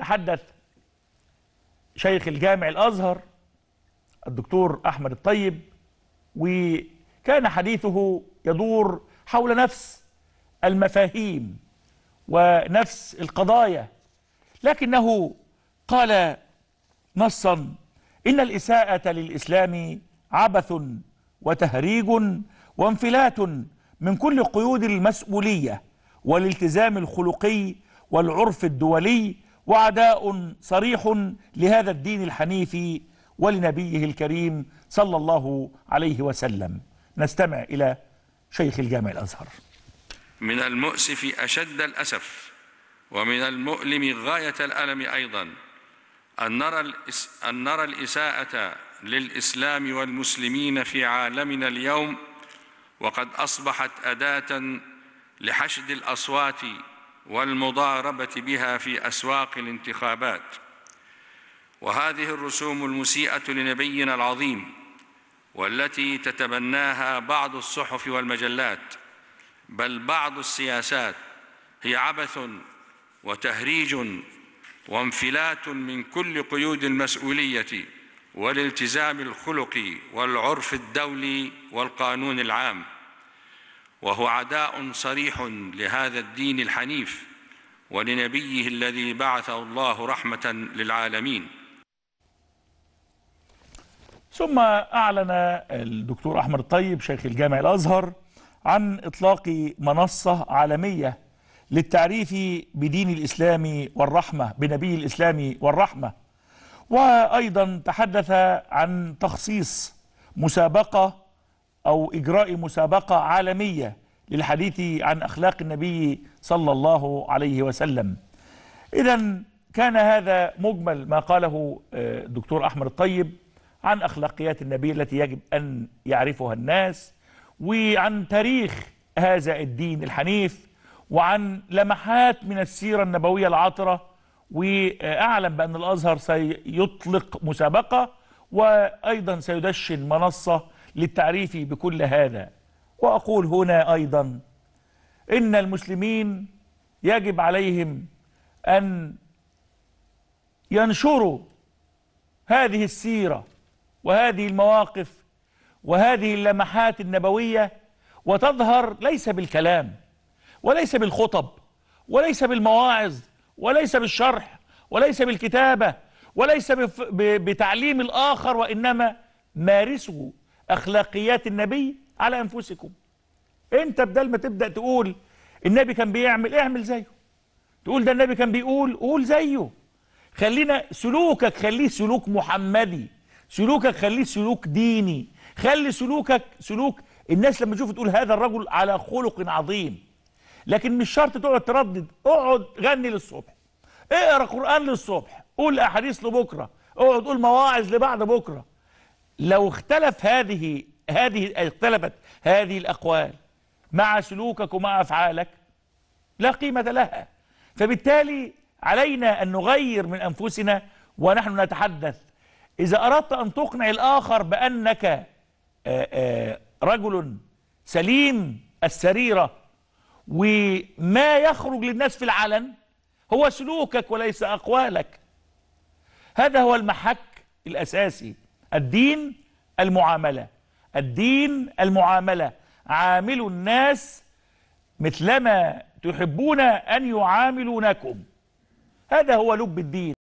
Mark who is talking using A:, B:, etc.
A: تحدث شيخ الجامع الأزهر الدكتور أحمد الطيب وكان حديثه يدور حول نفس المفاهيم ونفس القضايا لكنه قال نصا إن الإساءة للإسلام عبث وتهريج وانفلات من كل قيود المسؤولية والالتزام الخلقي والعرف الدولي وعداء صريح لهذا الدين الحنيف ولنبيه الكريم صلى الله عليه وسلم نستمع إلى شيخ الجامع الأزهر
B: من المؤسف أشد الأسف ومن المؤلم غاية الألم أيضا أن نرى, أن نرى الإساءة للإسلام والمسلمين في عالمنا اليوم وقد أصبحت أداة لحشد الأصوات والمضاربة بها في أسواق الانتخابات وهذه الرسوم المسيئة لنبينا العظيم والتي تتبناها بعض الصحف والمجلات بل بعض السياسات هي عبث وتهريج وانفلات من كل قيود المسؤولية والالتزام الخلقي والعرف الدولي والقانون العام وهو عداء صريح لهذا الدين الحنيف ولنبيه الذي بعثه الله رحمة للعالمين
A: ثم أعلن الدكتور أحمد الطيب شيخ الجامع الأزهر عن إطلاق منصة عالمية للتعريف بدين الإسلام والرحمة بنبي الإسلام والرحمة وأيضا تحدث عن تخصيص مسابقة أو إجراء مسابقة عالمية للحديث عن أخلاق النبي صلى الله عليه وسلم إذا كان هذا مجمل ما قاله آه، الدكتور أحمد الطيب عن أخلاقيات النبي التي يجب أن يعرفها الناس وعن تاريخ هذا الدين الحنيف وعن لمحات من السيرة النبوية العطرة وأعلم بأن الأزهر سيطلق مسابقة وأيضا سيدشن منصة للتعريف بكل هذا وأقول هنا أيضا إن المسلمين يجب عليهم أن ينشروا هذه السيرة وهذه المواقف وهذه اللمحات النبوية وتظهر ليس بالكلام وليس بالخطب وليس بالمواعظ وليس بالشرح وليس بالكتابة وليس بتعليم الآخر وإنما مارسوا أخلاقيات النبي على أنفسكم أنت بدل ما تبدأ تقول النبي كان بيعمل اعمل زيه تقول ده النبي كان بيقول قول زيه خلينا سلوكك خليه سلوك محمدي سلوكك خليه سلوك ديني خلي سلوكك سلوك الناس لما تشوف تقول هذا الرجل على خلق عظيم لكن مش شرط تقعد تردد اقعد غني للصبح اقرا قران للصبح قول احاديث لبكره اقعد قول مواعظ لبعد بكره لو اختلف هذه هذه اختلفت هذه الأقوال مع سلوكك ومع أفعالك لا قيمة لها فبالتالي علينا أن نغير من أنفسنا ونحن نتحدث إذا أردت أن تقنع الآخر بأنك آه، آه، رجل سليم السريرة وما يخرج للناس في العلن هو سلوكك وليس أقوالك هذا هو المحك الأساسي الدين المعاملة الدين المعاملة عاملوا الناس مثلما تحبون أن يعاملونكم هذا هو لب الدين